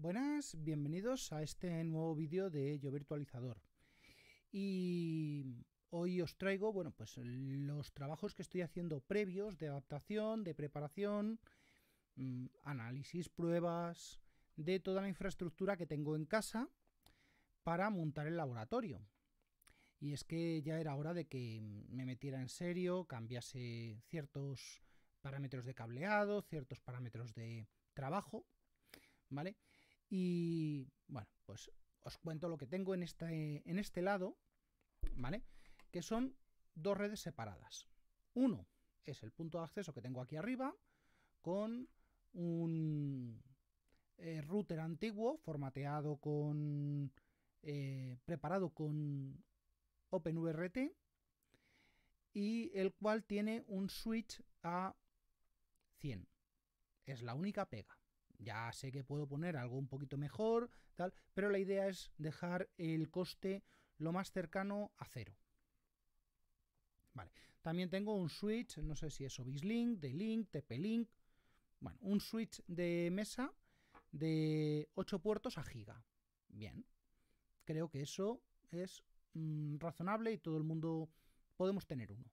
Buenas, bienvenidos a este nuevo vídeo de Yo Virtualizador. Y hoy os traigo, bueno, pues los trabajos que estoy haciendo previos de adaptación, de preparación, mm, análisis, pruebas, de toda la infraestructura que tengo en casa para montar el laboratorio. Y es que ya era hora de que me metiera en serio, cambiase ciertos parámetros de cableado, ciertos parámetros de trabajo, ¿vale? Y bueno, pues os cuento lo que tengo en este, en este lado, ¿vale? Que son dos redes separadas. Uno es el punto de acceso que tengo aquí arriba con un eh, router antiguo formateado con... Eh, preparado con OpenVRT y el cual tiene un switch a 100. Es la única pega. Ya sé que puedo poner algo un poquito mejor, tal, pero la idea es dejar el coste lo más cercano a cero. También tengo un switch, no sé si es Obislink, D-Link, TP-Link. Bueno, un switch de mesa de 8 puertos a giga. Bien. Creo que eso es mm, razonable y todo el mundo podemos tener uno.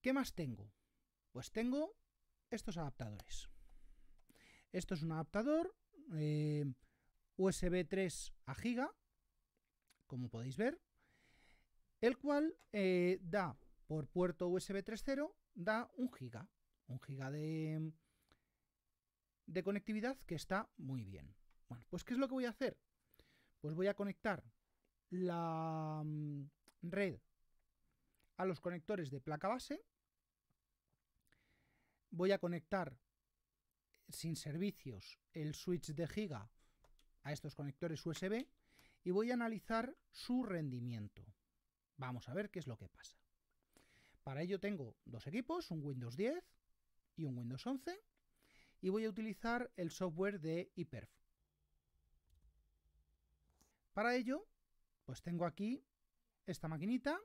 ¿Qué más tengo? Pues tengo estos adaptadores. Esto es un adaptador eh, USB 3 a giga, como podéis ver, el cual eh, da por puerto USB 3.0, da un giga, un giga de, de conectividad que está muy bien. Bueno, pues ¿qué es lo que voy a hacer? Pues voy a conectar la mm, red a los conectores de placa base. Voy a conectar sin servicios el switch de giga a estos conectores USB y voy a analizar su rendimiento. Vamos a ver qué es lo que pasa. Para ello tengo dos equipos, un Windows 10 y un Windows 11 y voy a utilizar el software de Hyperf. Para ello, pues tengo aquí esta maquinita,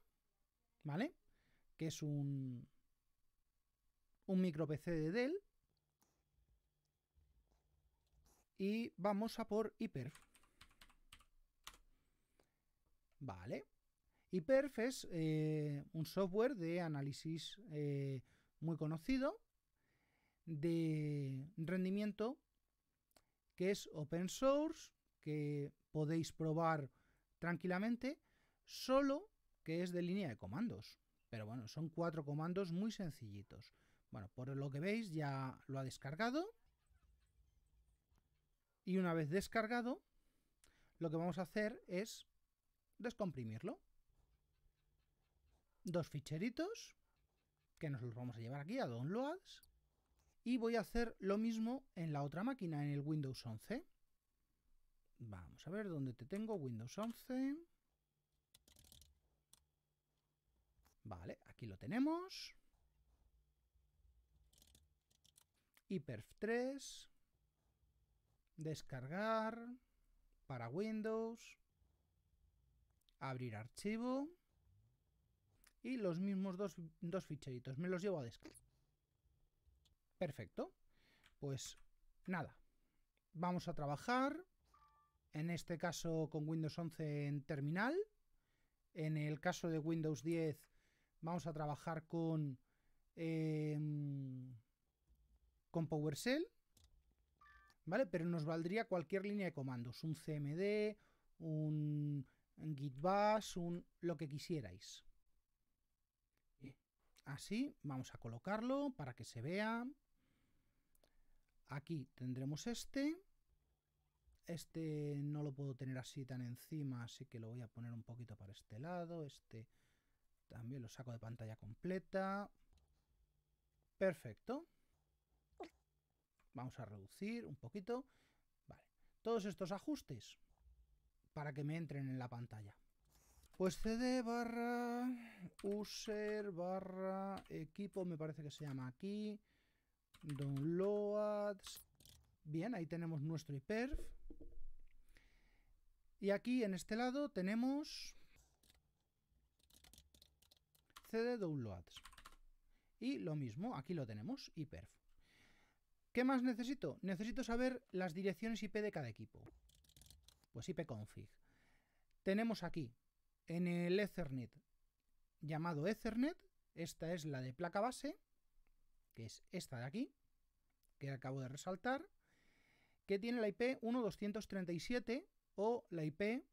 ¿vale? Que es un, un micro PC de Dell y vamos a por Iperf. Vale. Iperf es eh, un software de análisis eh, muy conocido de rendimiento que es open source, que podéis probar tranquilamente, solo que es de línea de comandos. Pero bueno, son cuatro comandos muy sencillitos. Bueno, por lo que veis ya lo ha descargado y una vez descargado, lo que vamos a hacer es descomprimirlo. Dos ficheritos, que nos los vamos a llevar aquí a Downloads. Y voy a hacer lo mismo en la otra máquina, en el Windows 11. Vamos a ver dónde te tengo, Windows 11. Vale, aquí lo tenemos. Hyperf 3 descargar, para Windows, abrir archivo y los mismos dos, dos ficheritos. Me los llevo a descargar. Perfecto. Pues nada, vamos a trabajar, en este caso con Windows 11 en terminal. En el caso de Windows 10 vamos a trabajar con, em, con PowerShell ¿vale? Pero nos valdría cualquier línea de comandos, un CMD, un git un lo que quisierais. Así, vamos a colocarlo para que se vea. Aquí tendremos este. Este no lo puedo tener así tan encima, así que lo voy a poner un poquito para este lado. Este también lo saco de pantalla completa. Perfecto. Vamos a reducir un poquito. Vale. Todos estos ajustes para que me entren en la pantalla. Pues cd barra user barra equipo, me parece que se llama aquí. Downloads. Bien, ahí tenemos nuestro hiperf. Y aquí en este lado tenemos cd downloads. Y lo mismo, aquí lo tenemos, hiperf. ¿Qué más necesito? Necesito saber las direcciones IP de cada equipo. Pues ipconfig. Tenemos aquí, en el Ethernet, llamado Ethernet, esta es la de placa base, que es esta de aquí, que acabo de resaltar, que tiene la IP 1237 o la IP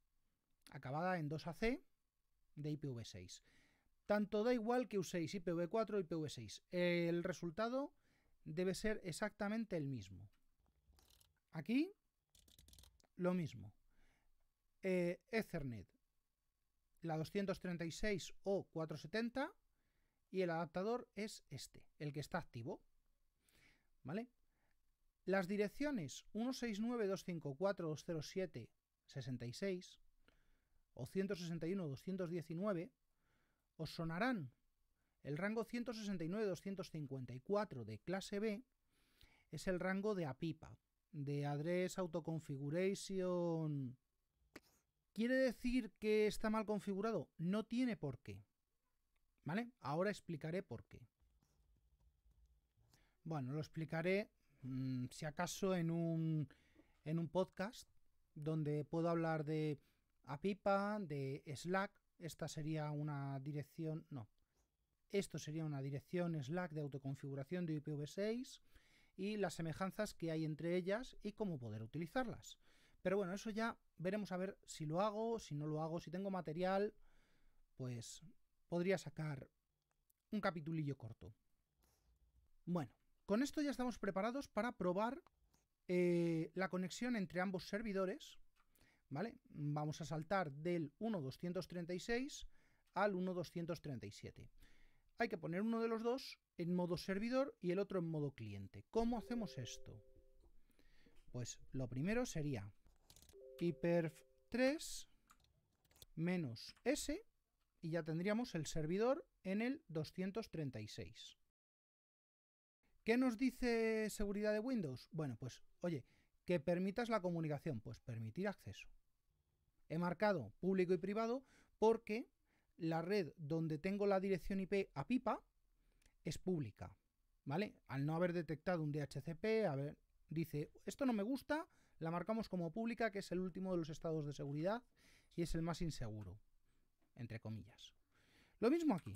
acabada en 2AC de IPv6. Tanto da igual que uséis IPv4 o IPv6. El resultado debe ser exactamente el mismo. Aquí, lo mismo. Eh, Ethernet, la 236 o 470 y el adaptador es este, el que está activo. ¿Vale? Las direcciones 66 o 161.219 os sonarán el rango 169-254 de clase B es el rango de APIPA, de Address Autoconfiguration. ¿Quiere decir que está mal configurado? No tiene por qué. ¿Vale? Ahora explicaré por qué. Bueno, lo explicaré mm, si acaso en un, en un podcast donde puedo hablar de APIPA, de Slack. Esta sería una dirección... No, esto sería una dirección Slack de autoconfiguración de IPv6 y las semejanzas que hay entre ellas y cómo poder utilizarlas. Pero bueno, eso ya veremos a ver si lo hago, si no lo hago, si tengo material, pues podría sacar un capitulillo corto. Bueno, con esto ya estamos preparados para probar eh, la conexión entre ambos servidores. ¿Vale? Vamos a saltar del 1236 al 1237 hay que poner uno de los dos en modo servidor y el otro en modo cliente. ¿Cómo hacemos esto? Pues lo primero sería hyperf3 menos s y ya tendríamos el servidor en el 236. ¿Qué nos dice seguridad de Windows? Bueno, pues oye, que permitas la comunicación, pues permitir acceso. He marcado público y privado porque la red donde tengo la dirección IP a pipa es pública, ¿vale? Al no haber detectado un DHCP, dice, esto no me gusta, la marcamos como pública, que es el último de los estados de seguridad y es el más inseguro, entre comillas. Lo mismo aquí,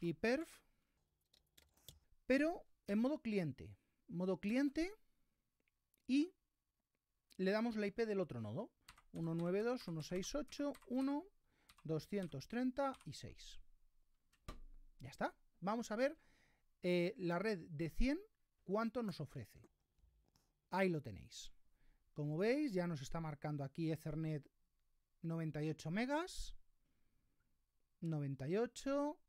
y perf pero en modo cliente, modo cliente y le damos la IP del otro nodo, 192.168.1 236. Ya está. Vamos a ver eh, la red de 100 cuánto nos ofrece. Ahí lo tenéis. Como veis, ya nos está marcando aquí Ethernet 98 megas. 98,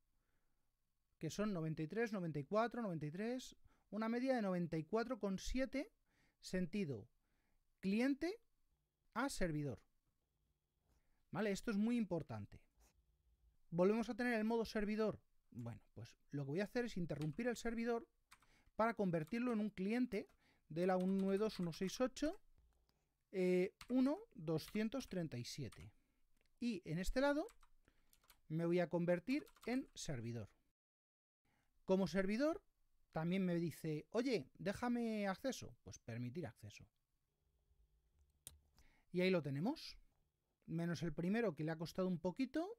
que son 93, 94, 93, una media de 94,7 sentido cliente a servidor. ¿Vale? Esto es muy importante. ¿Volvemos a tener el modo servidor? Bueno, pues lo que voy a hacer es interrumpir el servidor para convertirlo en un cliente de la 192168 1237. Eh, y en este lado me voy a convertir en servidor. Como servidor también me dice, oye, déjame acceso. Pues permitir acceso. Y ahí lo tenemos menos el primero que le ha costado un poquito,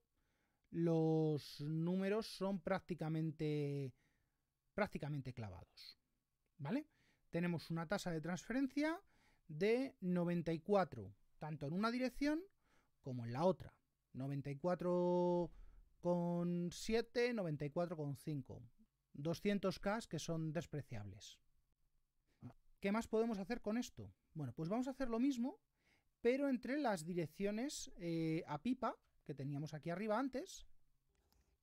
los números son prácticamente, prácticamente clavados. ¿Vale? Tenemos una tasa de transferencia de 94, tanto en una dirección como en la otra. 94,7, 94,5. 200K que son despreciables. ¿Qué más podemos hacer con esto? Bueno, pues vamos a hacer lo mismo, pero entre las direcciones eh, a pipa que teníamos aquí arriba antes,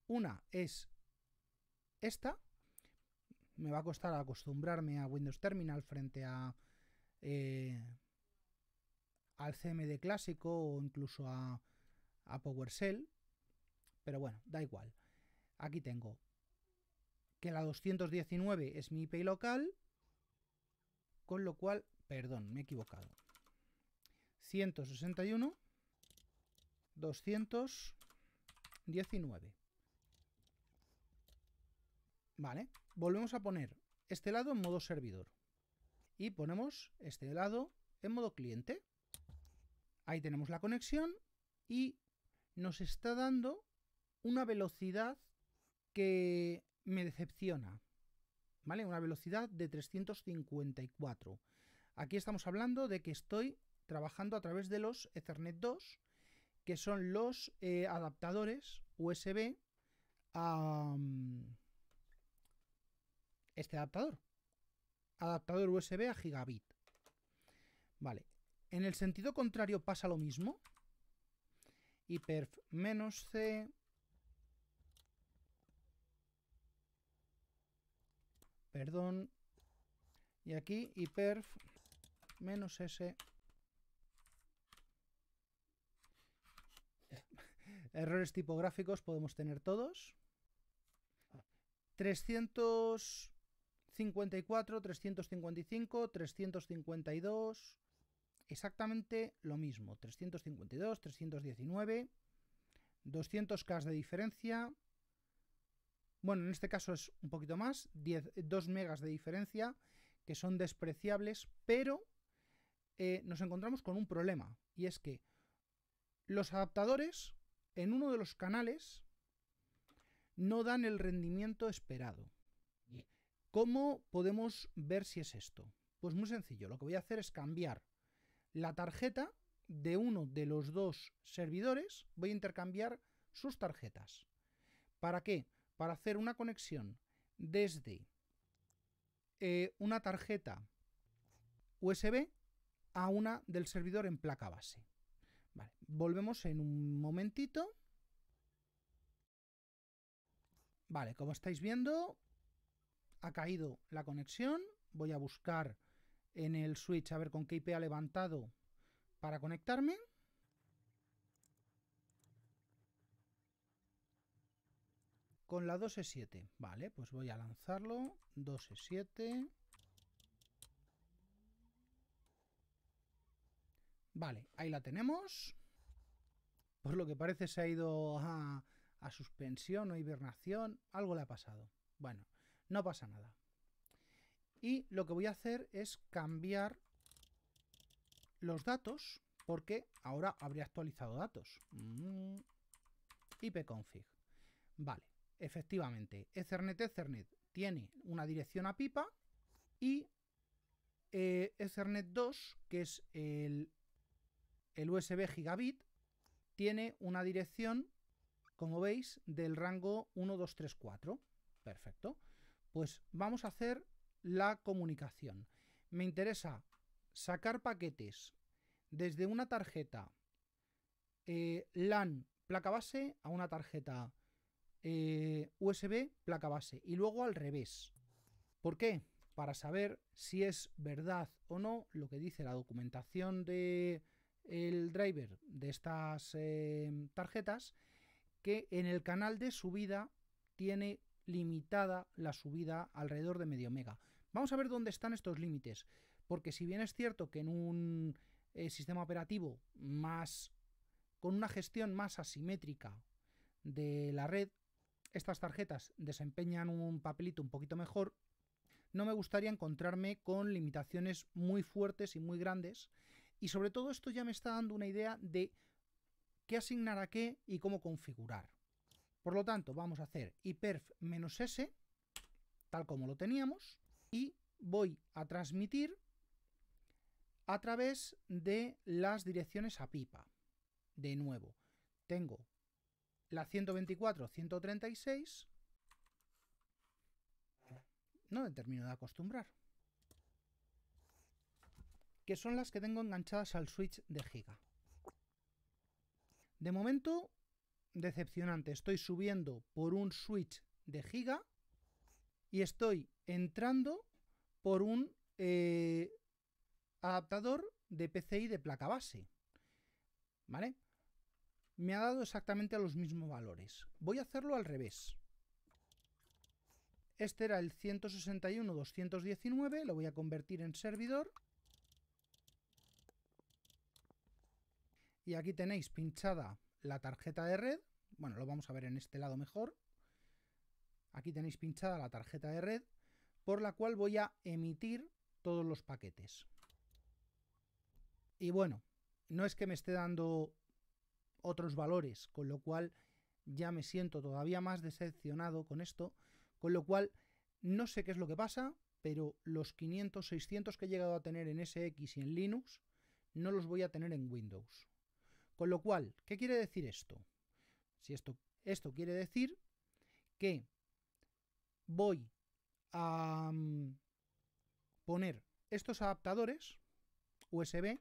una es esta, me va a costar acostumbrarme a Windows Terminal frente a eh, al CMD clásico o incluso a, a PowerShell, pero bueno, da igual. Aquí tengo que la 219 es mi IP local, con lo cual, perdón, me he equivocado. 161, 219. Vale, volvemos a poner este lado en modo servidor. Y ponemos este lado en modo cliente. Ahí tenemos la conexión y nos está dando una velocidad que me decepciona. ¿Vale? Una velocidad de 354. Aquí estamos hablando de que estoy trabajando a través de los Ethernet 2, que son los eh, adaptadores USB a mm, este adaptador. Adaptador USB a gigabit. Vale, en el sentido contrario pasa lo mismo. Hyperf menos C. Perdón. Y aquí hyperf menos S Errores tipográficos podemos tener todos. 354, 355, 352. Exactamente lo mismo. 352, 319. 200K de diferencia. Bueno, en este caso es un poquito más, 2 megas de diferencia, que son despreciables, pero eh, nos encontramos con un problema, y es que los adaptadores en uno de los canales no dan el rendimiento esperado. ¿Cómo podemos ver si es esto? Pues muy sencillo, lo que voy a hacer es cambiar la tarjeta de uno de los dos servidores, voy a intercambiar sus tarjetas. ¿Para qué? Para hacer una conexión desde eh, una tarjeta USB a una del servidor en placa base. Vale, volvemos en un momentito. Vale, como estáis viendo, ha caído la conexión. Voy a buscar en el switch a ver con qué IP ha levantado para conectarme. Con la 2E7. Vale, pues voy a lanzarlo. 2E7. Vale, ahí la tenemos. Por lo que parece se ha ido a, suspensión o hibernación. Algo le ha pasado. Bueno, no pasa nada. Y lo que voy a hacer es cambiar los datos porque ahora habría actualizado datos. Mm. ipconfig. Vale, efectivamente, Ethernet Ethernet tiene una dirección a pipa y eh, Ethernet 2, que es el el USB gigabit tiene una dirección, como veis, del rango 4. Perfecto. Pues vamos a hacer la comunicación. Me interesa sacar paquetes desde una tarjeta eh, LAN placa base a una tarjeta eh, USB placa base y luego al revés. ¿Por qué? Para saber si es verdad o no lo que dice la documentación de el driver de estas em, tarjetas que en el canal de subida tiene limitada la subida alrededor de medio mega. Vamos a ver dónde están estos límites, porque si bien es cierto que en un eh, sistema operativo más con una gestión más asimétrica de la red, estas tarjetas desempeñan un papelito un poquito mejor, no me gustaría encontrarme con limitaciones muy fuertes y muy grandes y sobre todo esto ya me está dando una idea de qué asignar a qué y cómo configurar. Por lo tanto, vamos a hacer menos s tal como lo teníamos, y voy a transmitir a través de las direcciones a pipa. De nuevo, tengo la 124, 136. No me termino de acostumbrar que son las que tengo enganchadas al Switch de Giga. De momento, decepcionante. Estoy subiendo por un Switch de Giga y estoy entrando por un eh, adaptador de PCI de placa base. ¿Vale? Me ha dado exactamente los mismos valores. Voy a hacerlo al revés. Este era el 161-219, lo voy a convertir en servidor Y aquí tenéis pinchada la tarjeta de red. Bueno, lo vamos a ver en este lado mejor. Aquí tenéis pinchada la tarjeta de red por la cual voy a emitir todos los paquetes. Y bueno, no es que me esté dando otros valores, con lo cual ya me siento todavía más decepcionado con esto, con lo cual no sé qué es lo que pasa, pero los 500, 600 que he llegado a tener en SX y en Linux no los voy a tener en Windows. Con lo cual, ¿qué quiere decir esto? Si esto, esto quiere decir que voy a mm, poner estos adaptadores USB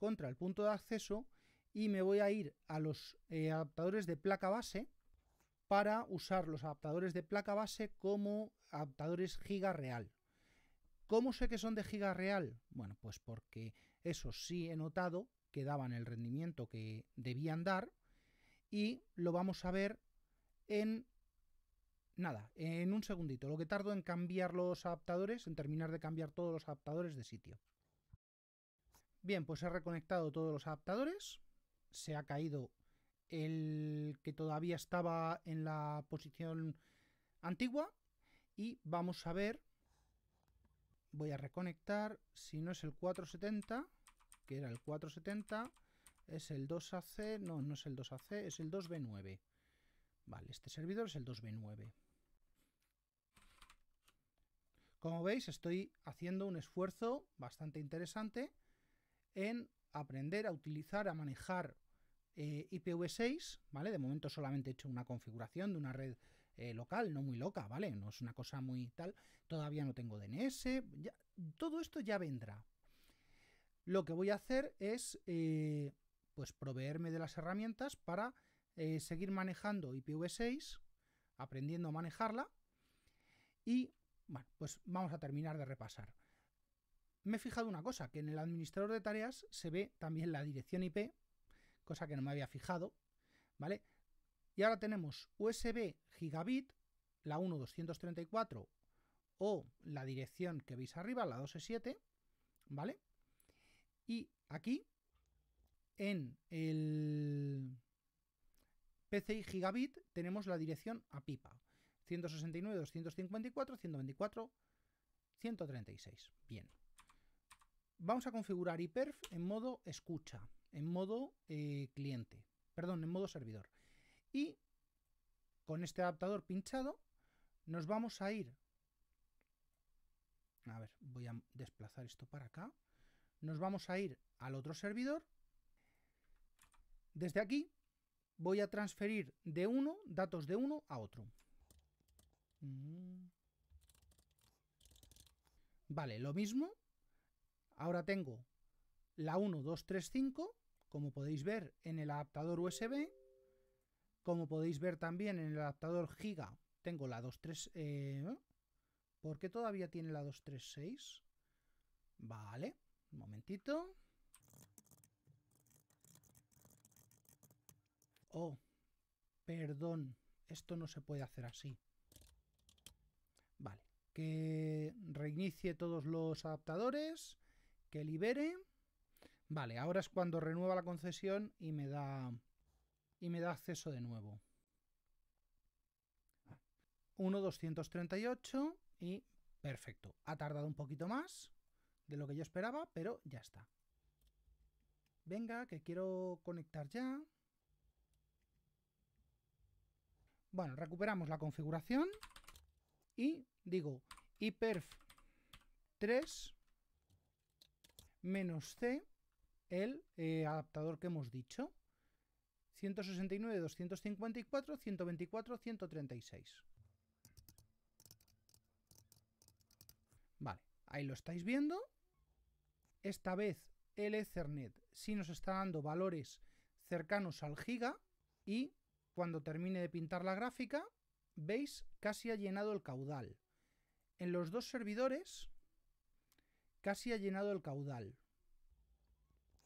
contra el punto de acceso y me voy a ir a los eh, adaptadores de placa base para usar los adaptadores de placa base como adaptadores giga real. ¿Cómo sé que son de giga real? Bueno, pues porque eso sí he notado que daban el rendimiento que debían dar y lo vamos a ver en nada, en un segundito, lo que tardo en cambiar los adaptadores, en terminar de cambiar todos los adaptadores de sitio. Bien, pues he reconectado todos los adaptadores, se ha caído el que todavía estaba en la posición antigua y vamos a ver, voy a reconectar, si no es el 470 que era el 470, es el 2AC, no, no es el 2AC, es el 2B9. Vale, este servidor es el 2B9. Como veis, estoy haciendo un esfuerzo bastante interesante en aprender a utilizar, a manejar eh, IPv6, ¿vale? De momento solamente he hecho una configuración de una red eh, local, no muy loca, ¿vale? No es una cosa muy tal. Todavía no tengo DNS. todo esto ya vendrá, lo que voy a hacer es eh, pues proveerme de las herramientas para eh, seguir manejando IPv6, aprendiendo a manejarla. Y bueno, pues vamos a terminar de repasar. Me he fijado una cosa, que en el administrador de tareas se ve también la dirección IP, cosa que no me había fijado, ¿vale? Y ahora tenemos USB gigabit, la 1234 o la dirección que veis arriba, la 2.7, ¿vale? Y aquí, en el PCI Gigabit, tenemos la dirección a pipa. 169, 254, 124, 136. Bien. Vamos a configurar iPerf en modo escucha, en modo eh, cliente, perdón, en modo servidor. Y con este adaptador pinchado nos vamos a ir... A ver, voy a desplazar esto para acá nos vamos a ir al otro servidor. Desde aquí voy a transferir de uno, datos de uno a otro. Mm. Vale, lo mismo. Ahora tengo la 1235, como podéis ver en el adaptador USB. Como podéis ver también en el adaptador Giga, tengo la 23... ¿Por qué todavía tiene la 236? Vale. Un momentito. Oh, perdón, esto no se puede hacer así. Vale, que reinicie todos los adaptadores, que libere. Vale, ahora es cuando renueva la concesión y me da y me da acceso de nuevo. 1.238 y perfecto. Ha tardado un poquito más, de lo que yo esperaba, pero ya está. Venga, que quiero conectar ya. Bueno, recuperamos la configuración y digo iperf 3 menos C, el eh, adaptador que hemos dicho. 169, 254, 124, 136. Vale, ahí lo estáis viendo. Esta vez el Ethernet sí nos está dando valores cercanos al giga y cuando termine de pintar la gráfica, veis, casi ha llenado el caudal. En los dos servidores, casi ha llenado el caudal.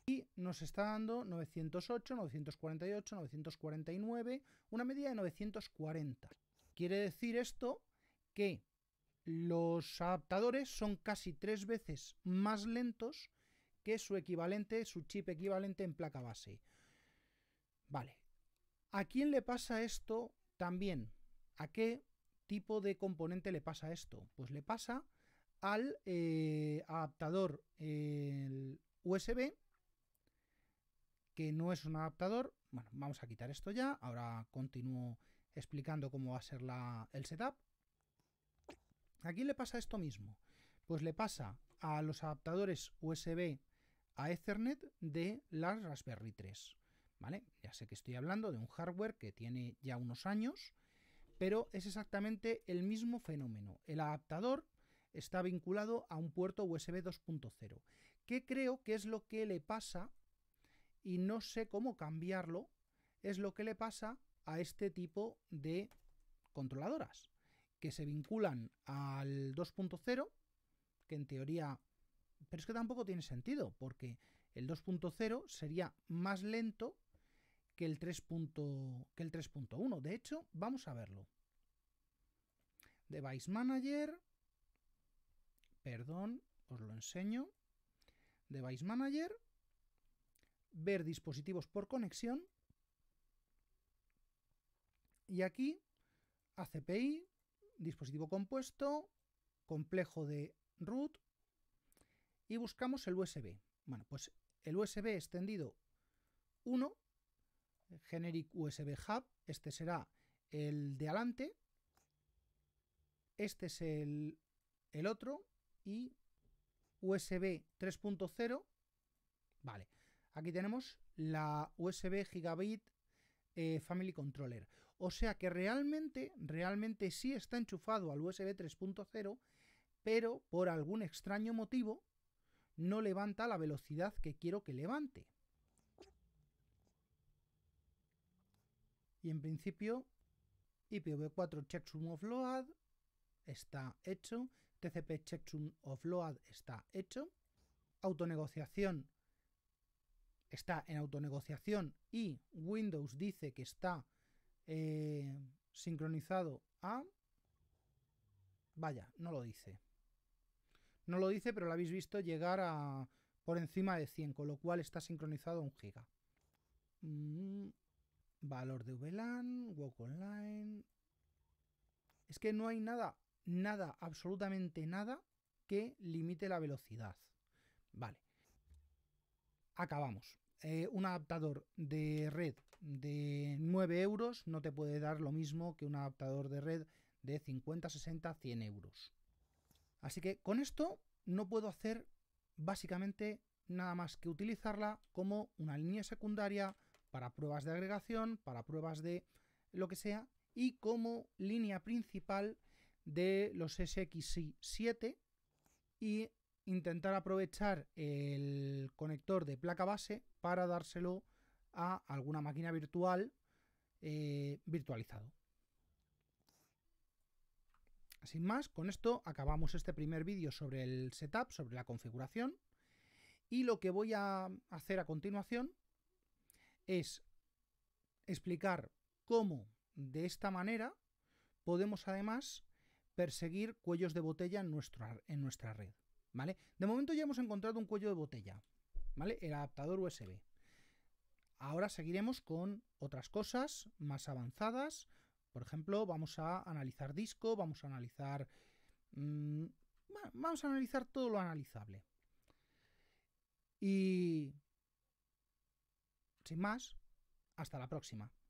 Y nos está dando 908, 948, 949, una media de 940. Quiere decir esto que los adaptadores son casi tres veces más lentos que su equivalente, su chip equivalente en placa base. Vale. ¿A quién le pasa esto también? ¿A qué tipo de componente le pasa esto? Pues le pasa al eh, adaptador USB, que no es un adaptador. Bueno, vamos a quitar esto ya. Ahora continúo explicando cómo va a ser el setup. ¿A quién le pasa esto mismo? Pues le pasa a los adaptadores USB a Ethernet de las Raspberry 3. ¿Vale? Ya sé que estoy hablando de un hardware que tiene ya unos años, pero es exactamente el mismo fenómeno. El adaptador está vinculado a un puerto USB 2.0, ¿Qué creo que es lo que le pasa, y no sé cómo cambiarlo, es lo que le pasa a este tipo de controladoras que se vinculan al 2.0, que en teoría... Pero es que tampoco tiene sentido, porque el 2.0 sería más lento que el 3.1. De hecho, vamos a verlo. Device Manager. Perdón, os lo enseño. Device Manager. Ver dispositivos por conexión. Y aquí, ACPI, dispositivo compuesto, complejo de root y buscamos el USB. Bueno, pues el USB extendido 1, generic USB hub, este será el de adelante, este es el, otro y USB 3.0, vale, aquí tenemos la USB Gigabit eh, Family Controller. O sea que realmente, realmente sí está enchufado al USB 3.0, pero por algún extraño motivo no levanta la velocidad que quiero que levante. Y en principio, IPv4 checksum of load está hecho, TCP checksum of load está hecho, autonegociación está en autonegociación y Windows dice que está eh, sincronizado a... Vaya, no lo dice. No lo dice, pero lo habéis visto llegar a por encima de 100, con lo cual está sincronizado a 1 giga. Mm, valor de VLAN, Walk Online... Es que no hay nada, nada, absolutamente nada que limite la velocidad. Vale. Acabamos. Eh, un adaptador de red de 9 euros no te puede dar lo mismo que un adaptador de red de 50, 60, 100 euros. Así que con esto no puedo hacer básicamente nada más que utilizarla como una línea secundaria para pruebas de agregación, para pruebas de lo que sea, y como línea principal de los SXI 7 y intentar aprovechar el conector de placa base para dárselo a alguna máquina virtual eh, virtualizado. Sin más, con esto acabamos este primer vídeo sobre el setup, sobre la configuración. Y lo que voy a hacer a continuación es explicar cómo de esta manera podemos además perseguir cuellos de botella en nuestra, en nuestra red. ¿Vale? De momento ya hemos encontrado un cuello de botella, ¿vale? El adaptador USB. Ahora seguiremos con otras cosas más avanzadas. Por ejemplo, vamos a analizar disco, vamos a analizar... Mm, vamos a analizar todo lo analizable. Y... Sin más, hasta la próxima.